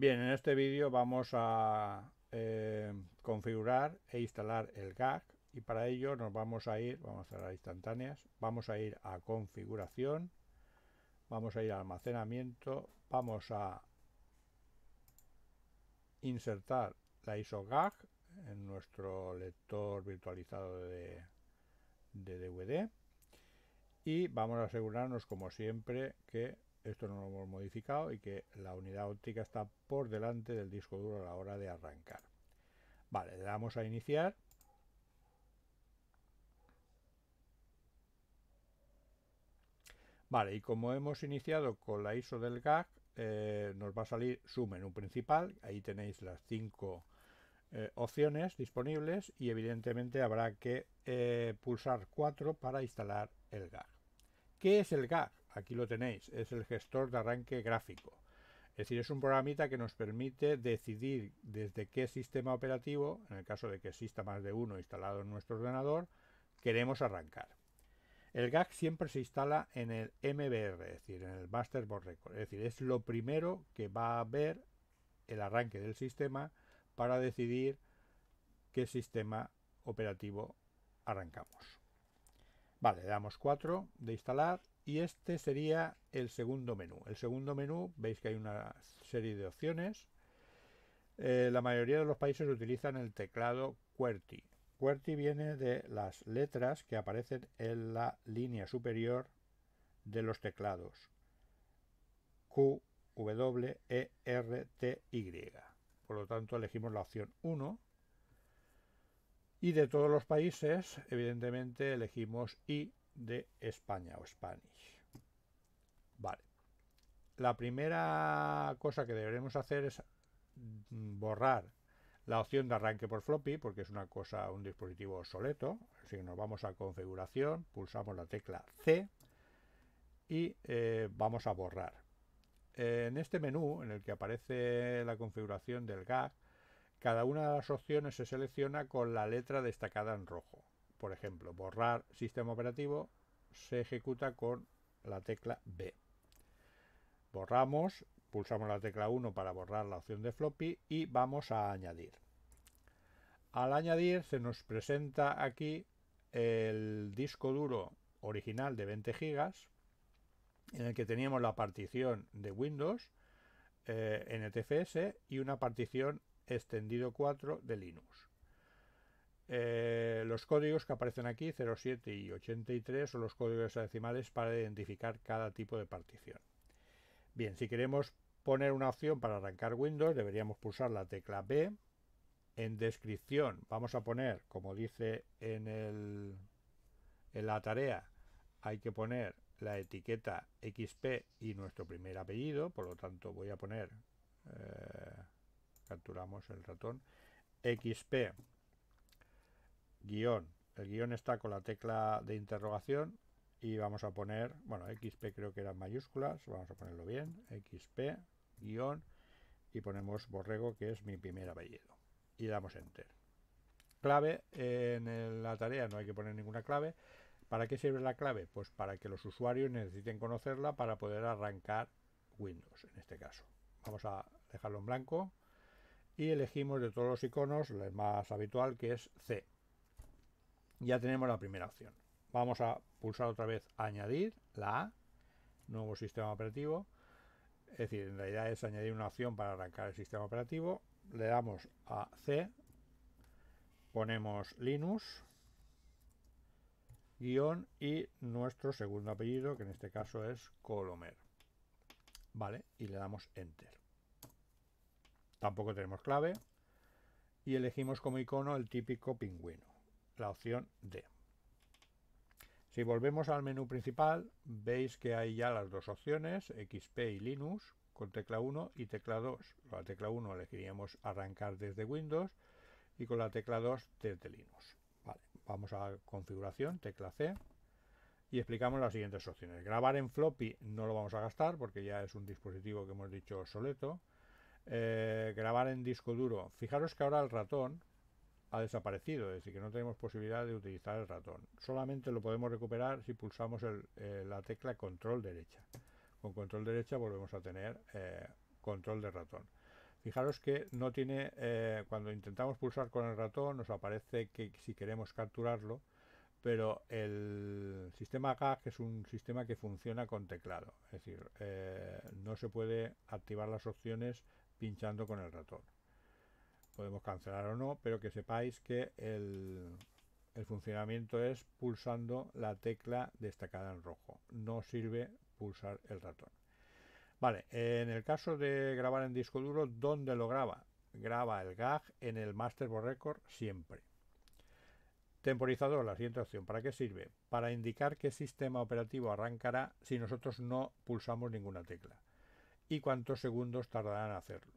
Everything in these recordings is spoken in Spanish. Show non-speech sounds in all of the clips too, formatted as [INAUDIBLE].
Bien, en este vídeo vamos a eh, configurar e instalar el GAC y para ello nos vamos a ir, vamos a instantáneas, vamos a ir a configuración, vamos a ir a almacenamiento, vamos a insertar la ISO GAC en nuestro lector virtualizado de DVD y vamos a asegurarnos como siempre que esto no lo hemos modificado y que la unidad óptica está por delante del disco duro a la hora de arrancar. Vale, le damos a iniciar. Vale, y como hemos iniciado con la ISO del GAC, eh, nos va a salir su menú principal. Ahí tenéis las cinco eh, opciones disponibles y evidentemente habrá que eh, pulsar 4 para instalar el GAC. ¿Qué es el GAC? aquí lo tenéis, es el gestor de arranque gráfico. Es decir, es un programita que nos permite decidir desde qué sistema operativo, en el caso de que exista más de uno instalado en nuestro ordenador, queremos arrancar. El GAC siempre se instala en el MBR, es decir, en el Master Board Record. Es decir, es lo primero que va a ver el arranque del sistema para decidir qué sistema operativo arrancamos. Vale, damos 4 de instalar y este sería el segundo menú. El segundo menú, veis que hay una serie de opciones. Eh, la mayoría de los países utilizan el teclado QWERTY. QWERTY viene de las letras que aparecen en la línea superior de los teclados. Q, W, E, R, T, Y. Por lo tanto, elegimos la opción 1. Y de todos los países, evidentemente, elegimos I de España o Spanish. Vale. La primera cosa que deberemos hacer es mm, borrar la opción de arranque por floppy porque es una cosa, un dispositivo obsoleto. Así que nos vamos a configuración, pulsamos la tecla C y eh, vamos a borrar. Eh, en este menú en el que aparece la configuración del GAG, cada una de las opciones se selecciona con la letra destacada en rojo. Por ejemplo, borrar sistema operativo se ejecuta con la tecla B. Borramos, pulsamos la tecla 1 para borrar la opción de floppy y vamos a añadir. Al añadir se nos presenta aquí el disco duro original de 20 GB en el que teníamos la partición de Windows eh, NTFS y una partición extendido 4 de Linux. Eh, los códigos que aparecen aquí, 07 y 83, son los códigos decimales para identificar cada tipo de partición. Bien, si queremos poner una opción para arrancar Windows, deberíamos pulsar la tecla B. En descripción vamos a poner, como dice en, el, en la tarea, hay que poner la etiqueta XP y nuestro primer apellido, por lo tanto voy a poner, eh, capturamos el ratón, XP guión. El guión está con la tecla de interrogación y vamos a poner, bueno, XP creo que eran mayúsculas, vamos a ponerlo bien, XP, guión, y ponemos borrego que es mi primer apellido. Y damos enter. Clave, en la tarea no hay que poner ninguna clave. ¿Para qué sirve la clave? Pues para que los usuarios necesiten conocerla para poder arrancar Windows, en este caso. Vamos a dejarlo en blanco y elegimos de todos los iconos el más habitual que es C ya tenemos la primera opción. Vamos a pulsar otra vez añadir, la A, nuevo sistema operativo. Es decir, en realidad es añadir una opción para arrancar el sistema operativo. Le damos a C, ponemos Linux, guión y nuestro segundo apellido, que en este caso es Colomer. Vale, y le damos Enter. Tampoco tenemos clave. Y elegimos como icono el típico pingüino la opción D. Si volvemos al menú principal, veis que hay ya las dos opciones, XP y Linux, con tecla 1 y tecla 2. la tecla 1 elegiríamos arrancar desde Windows y con la tecla 2 desde Linux. vamos a configuración, tecla C, y explicamos las siguientes opciones. Grabar en floppy no lo vamos a gastar porque ya es un dispositivo que hemos dicho obsoleto. Eh, grabar en disco duro. Fijaros que ahora el ratón ha desaparecido, es decir, que no tenemos posibilidad de utilizar el ratón. Solamente lo podemos recuperar si pulsamos eh, la tecla control derecha. Con control derecha volvemos a tener eh, control de ratón. Fijaros que no tiene, eh, cuando intentamos pulsar con el ratón nos aparece que si queremos capturarlo, pero el sistema GAG es un sistema que funciona con teclado, es decir, no se puede activar las opciones pinchando con el ratón podemos cancelar o no, pero que sepáis que el, funcionamiento es pulsando la tecla destacada en rojo. No sirve pulsar el ratón. Vale, en el caso de grabar en disco duro, ¿dónde lo graba? Graba el GAG en el Masterboard Record siempre. Temporizador, la siguiente opción. ¿Para qué sirve? Para indicar qué sistema operativo arrancará si nosotros no pulsamos ninguna tecla y cuántos segundos tardarán en hacerlo.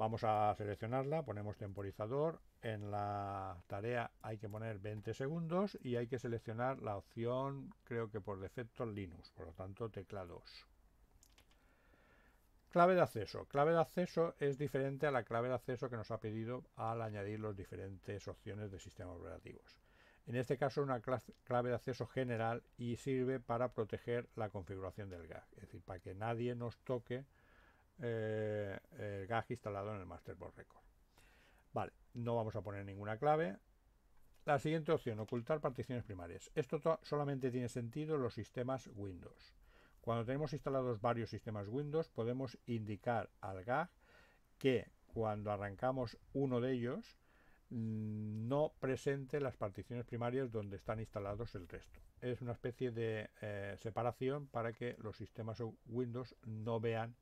Vamos a seleccionarla, ponemos temporizador, en la tarea hay que poner 20 segundos y hay que seleccionar la opción, creo que por defecto Linux, por lo tanto tecla 2. Clave de acceso. Clave de acceso es diferente a la clave de acceso que nos ha pedido al añadir las diferentes opciones de sistemas operativos. En este caso una clave de acceso general y sirve para proteger la configuración del GAC, es decir, para que nadie nos toque el eh, eh, gag instalado en el Masterboard Record. Vale, no vamos a poner ninguna clave. La siguiente opción, ocultar particiones primarias. Esto solamente tiene sentido en los sistemas Windows. Cuando tenemos instalados varios sistemas Windows, podemos indicar al GAG que cuando arrancamos uno de ellos, mm, no presente las particiones primarias donde están instalados el resto. Es una especie de eh, separación para que los sistemas Windows no vean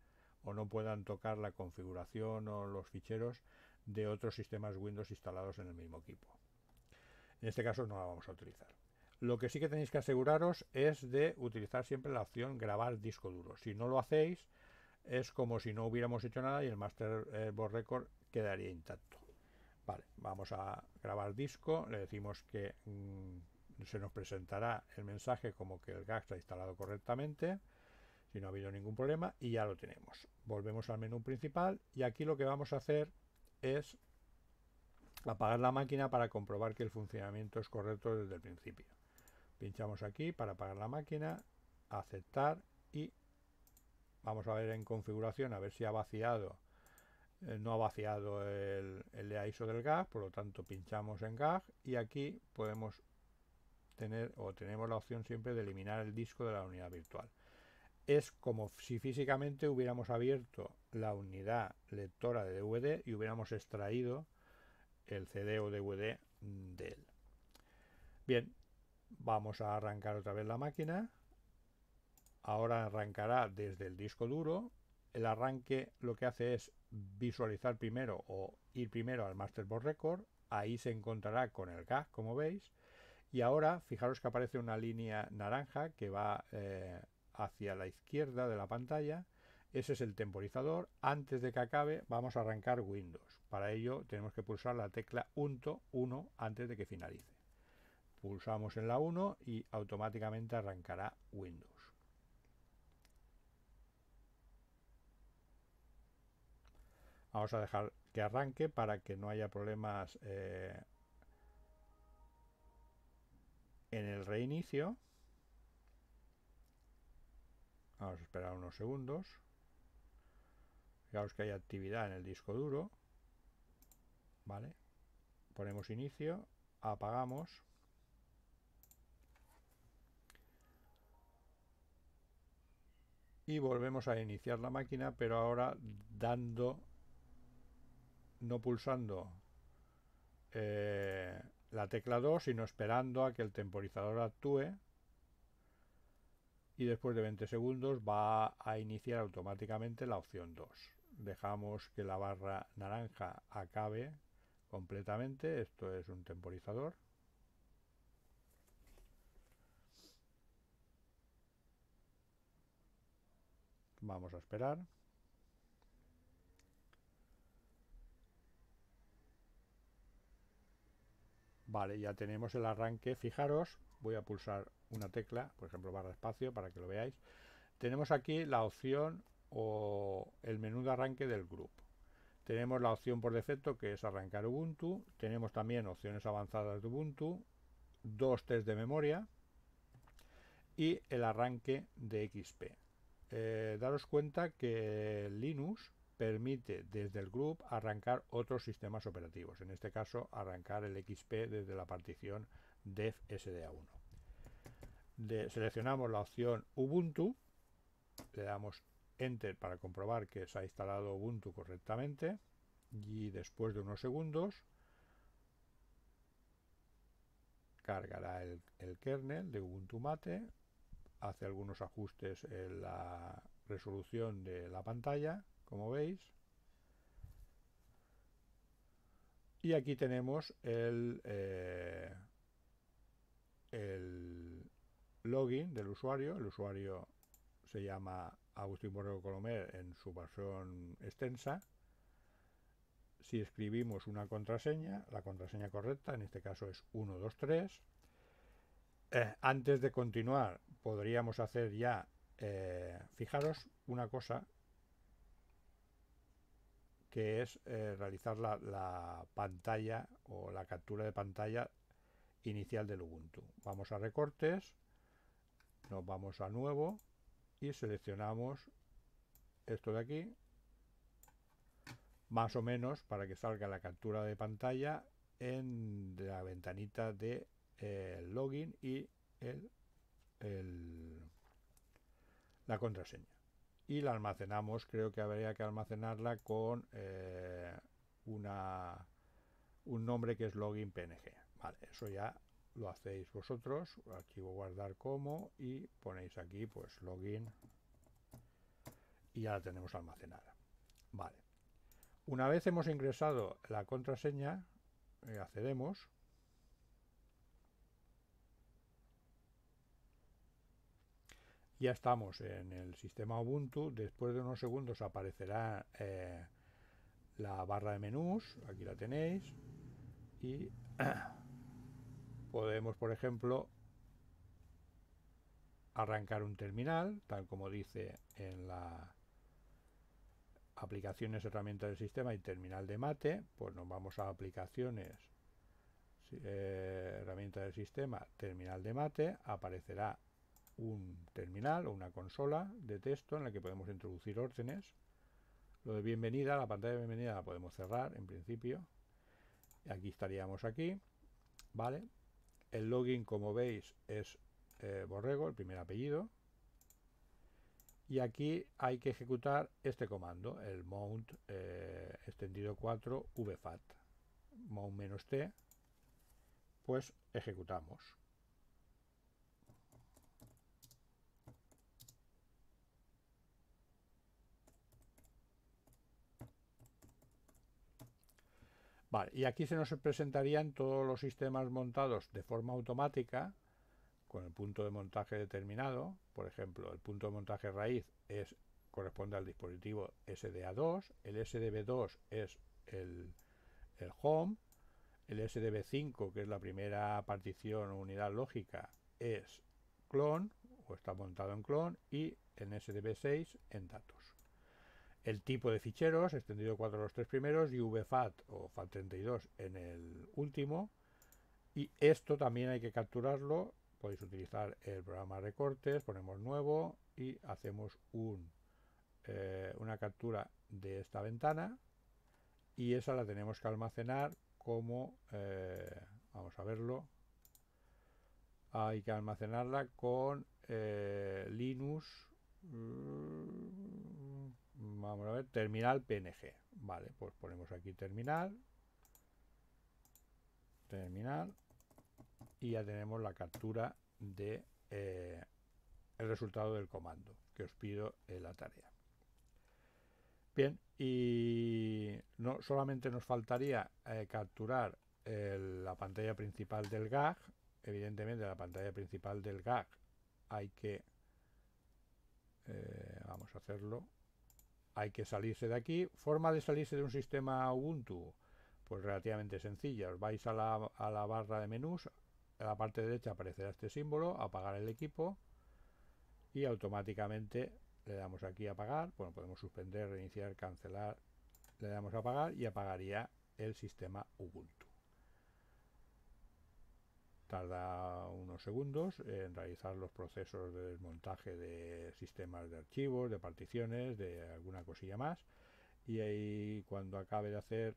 o no puedan tocar la configuración o los ficheros de otros sistemas Windows instalados en el mismo equipo. En este caso no la vamos a utilizar. Lo que sí que tenéis que aseguraros es de utilizar siempre la opción grabar disco duro. Si no lo hacéis, es como si no hubiéramos hecho nada y el Master Masterboard Record quedaría intacto. vamos a grabar disco, le decimos que mm, se nos presentará el mensaje como que el GAC está instalado correctamente si no ha habido ningún problema y ya lo tenemos. Volvemos al menú principal y aquí lo que vamos a hacer es apagar la máquina para comprobar que el funcionamiento es correcto desde el principio. Pinchamos aquí para apagar la máquina, aceptar y vamos a ver en configuración a ver si ha vaciado, eh, no ha vaciado el, el ISO del GAG, por lo tanto pinchamos en GAG y aquí podemos tener o tenemos la opción siempre de eliminar el disco de la unidad virtual es como si físicamente hubiéramos abierto la unidad lectora de DVD y hubiéramos extraído el CD o DVD de él. Bien, vamos a arrancar otra vez la máquina. Ahora arrancará desde el disco duro. El arranque lo que hace es visualizar primero o ir primero al Masterboard Record. Ahí se encontrará con el GAG, como veis. Y ahora, fijaros que aparece una línea naranja que va eh, hacia la izquierda de la pantalla. Ese es el temporizador. Antes de que acabe vamos a arrancar Windows. Para ello tenemos que pulsar la tecla UNTO 1 antes de que finalice. Pulsamos en la 1 y automáticamente arrancará Windows. Vamos a dejar que arranque para que no haya problemas eh, en el reinicio. Vamos a esperar unos segundos. Fijaos que hay actividad en el disco duro. Vale. Ponemos inicio. Apagamos. Y volvemos a iniciar la máquina, pero ahora dando, no pulsando eh, la tecla 2, sino esperando a que el temporizador actúe y después de 20 segundos va a iniciar automáticamente la opción 2. Dejamos que la barra naranja acabe completamente, esto es un temporizador. Vamos a esperar. Vale, ya tenemos el arranque. Fijaros, voy a pulsar una tecla, por ejemplo, barra espacio, para que lo veáis. Tenemos aquí la opción o el menú de arranque del grupo. Tenemos la opción por defecto que es arrancar Ubuntu. Tenemos también opciones avanzadas de Ubuntu, dos test de memoria y el arranque de XP. Eh, daros cuenta que Linux permite desde el group arrancar otros sistemas operativos, en este caso arrancar el XP desde la partición dev sda1. seleccionamos la opción Ubuntu, le damos Enter para comprobar que se ha instalado Ubuntu correctamente y después de unos segundos cargará el kernel de Ubuntu Mate, hace algunos ajustes en la resolución de la pantalla como veis. Y aquí tenemos eh, el, login del usuario. El usuario se llama Agustín Borrego Colomer en su versión extensa. Si escribimos una contraseña, la contraseña correcta, en este caso es 123. Eh, antes de continuar, podríamos hacer ya, eh, fijaros una cosa que es eh, realizar la, pantalla o la captura de pantalla inicial del Ubuntu. Vamos a recortes, nos vamos a nuevo y seleccionamos esto de aquí, más o menos para que salga la captura de pantalla en la ventanita de eh, login y la contraseña y la almacenamos. Creo que habría que almacenarla con eh, una, un nombre que es login png. eso ya lo hacéis vosotros. Archivo guardar como y ponéis aquí pues login y ya la tenemos almacenada. Vale. Una vez hemos ingresado la contraseña, eh, accedemos Ya estamos en el sistema Ubuntu. Después de unos segundos aparecerá eh, la barra de menús. Aquí la tenéis. Y [CLEARS THROAT] podemos, por ejemplo, arrancar un terminal, tal como dice en la aplicaciones, herramientas del sistema y terminal de mate, pues nos vamos a aplicaciones, eh, herramientas del sistema, terminal de mate, aparecerá un terminal o una consola de texto en la que podemos introducir órdenes. Lo de bienvenida, la pantalla de bienvenida la podemos cerrar en principio. Aquí estaríamos aquí, ¿vale? El login, como veis, es eh, Borrego, el primer apellido. Y aquí hay que ejecutar este comando, el mount eh, extendido 4 vfat, mount-t, pues ejecutamos. y aquí se nos presentarían todos los sistemas montados de forma automática con el punto de montaje determinado. Por ejemplo, el punto de montaje raíz es, corresponde al dispositivo SDA2, el SDB2 es el, el home, el SDB5, que es la primera partición o unidad lógica, es clon o está montado en clon y el SDB6 en datos el tipo de ficheros, extendido 4 en los tres primeros, y VFAT o FAT32 en el último. Y esto también hay que capturarlo. Podéis utilizar el programa recortes, ponemos nuevo y hacemos un, eh, una captura de esta ventana. Y esa la tenemos que almacenar como, eh, vamos a verlo, hay que almacenarla con eh, Linux vamos a ver, terminal PNG. Vale, pues ponemos aquí terminal, terminal, y ya tenemos la captura de eh, el resultado del comando que os pido en eh, la tarea. Bien, y no solamente nos faltaría eh, capturar la pantalla principal del GAG, evidentemente la pantalla principal del GAG hay que vamos a hacerlo hay que salirse de aquí. Forma de salirse de un sistema Ubuntu, pues relativamente sencilla. Os vais a la, barra de menús, en la parte derecha aparecerá este símbolo, apagar el equipo y automáticamente le damos aquí a apagar. Bueno, podemos suspender, reiniciar, cancelar. Le damos a apagar y apagaría el sistema Ubuntu tarda unos segundos en realizar los procesos de desmontaje de sistemas de archivos, de particiones, de alguna cosilla más. Y ahí cuando acabe de hacer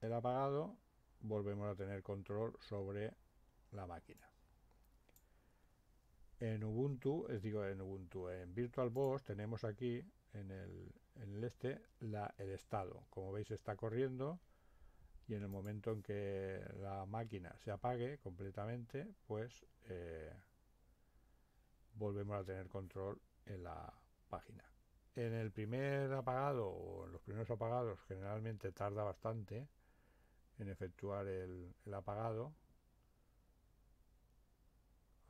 el apagado, volvemos a tener control sobre la máquina. En Ubuntu, es digo en Ubuntu, en VirtualBox tenemos aquí en el, este la, el estado. Como veis está corriendo y en el momento en que la máquina se apague completamente, pues eh, volvemos a tener control en la página. En el primer apagado o en los primeros apagados generalmente tarda bastante en efectuar el apagado.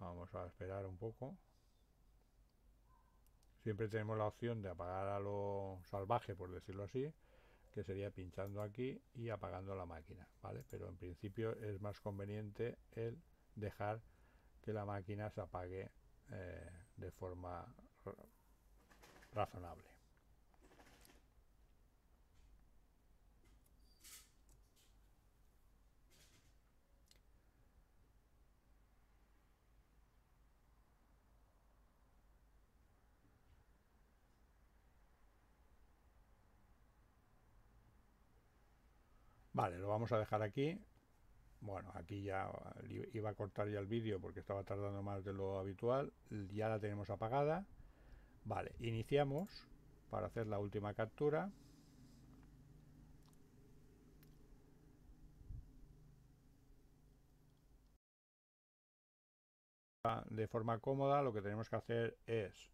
Vamos a esperar un poco. Siempre tenemos la opción de apagar a lo salvaje, por decirlo así, que sería pinchando aquí y apagando la máquina, ¿vale? Pero en principio es más conveniente el dejar que la máquina se apague eh, de forma eh, razonable. Vale, lo vamos a dejar aquí. Bueno, aquí ya iba a cortar ya el vídeo porque estaba tardando más de lo habitual. Ya la tenemos apagada. Vale, iniciamos para hacer la última captura. De forma cómoda lo que tenemos que hacer es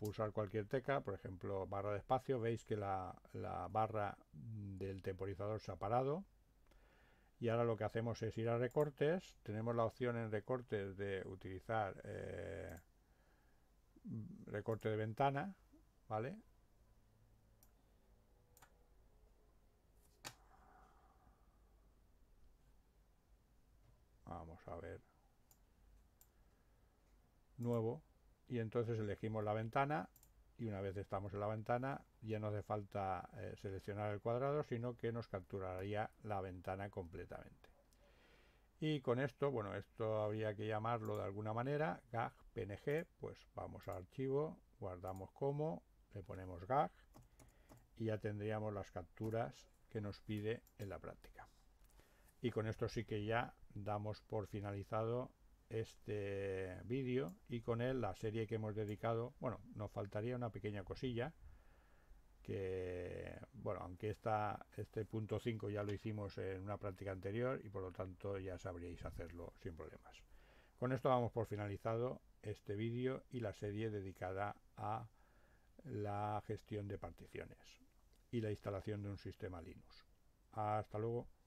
pulsar cualquier tecla, por ejemplo barra de espacio, veis que la, barra del temporizador se ha parado y ahora lo que hacemos es ir a recortes, tenemos la opción en recortes de utilizar eh, recorte de ventana, ¿vale? Vamos a ver. Nuevo, y entonces elegimos la ventana y una vez estamos en la ventana ya no hace falta eh, seleccionar el cuadrado sino que nos capturaría la ventana completamente y con esto, bueno, esto habría que llamarlo de alguna manera, gag png, pues vamos a archivo, guardamos como, le ponemos gag y ya tendríamos las capturas que nos pide en la práctica. Y con esto sí que ya damos por finalizado este vídeo y con él la serie que hemos dedicado. Bueno, nos faltaría una pequeña cosilla que, bueno, aunque está este punto 5 ya lo hicimos en una práctica anterior y por lo tanto ya sabríais hacerlo sin problemas. Con esto vamos por finalizado este vídeo y la serie dedicada a la gestión de particiones y la instalación de un sistema Linux. Hasta luego.